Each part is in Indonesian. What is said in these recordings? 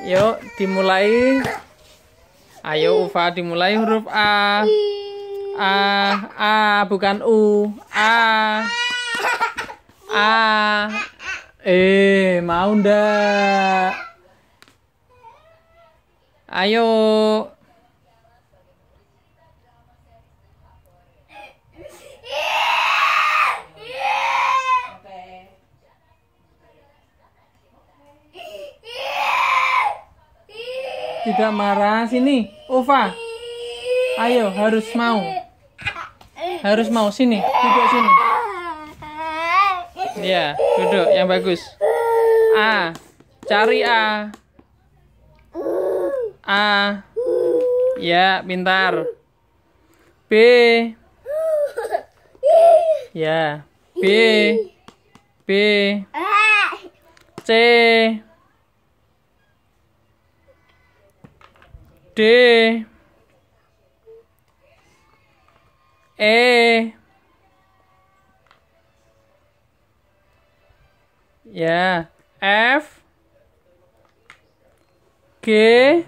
Yuk, dimulai. Ayo Ufa, dimulai huruf A. A, A bukan U. A. A. Eh, mau ndak? Ayo. Tidak marah sini. Ufa. Ayo harus mau. Harus mau sini. Duduk sini. Iya, duduk yang bagus. A. Cari A. A. Ya, pintar. B. Ya. B. B. C. T A yeah F K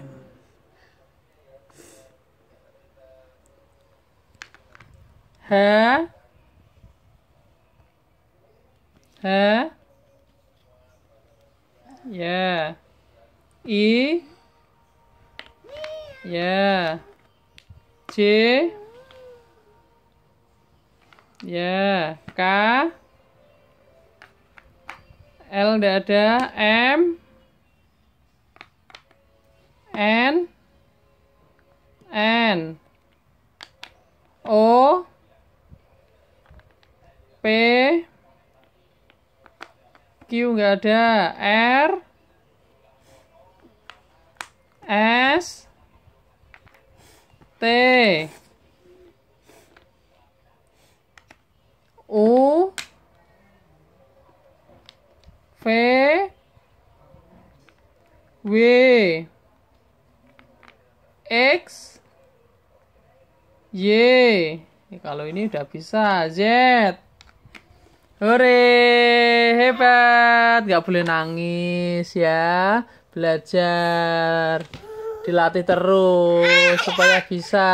H H yeah E Ya. C. Ya, K. L tidak ada, M. N. N. O. P. Q nggak ada, R. S. T U V W X Y ini kalau ini udah bisa Z Hore hebat gak boleh nangis ya belajar dilatih terus supaya bisa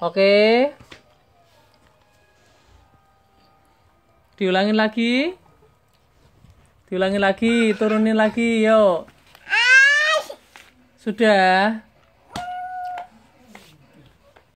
oke okay? diulangin lagi diulangin lagi turunin lagi yuk sudah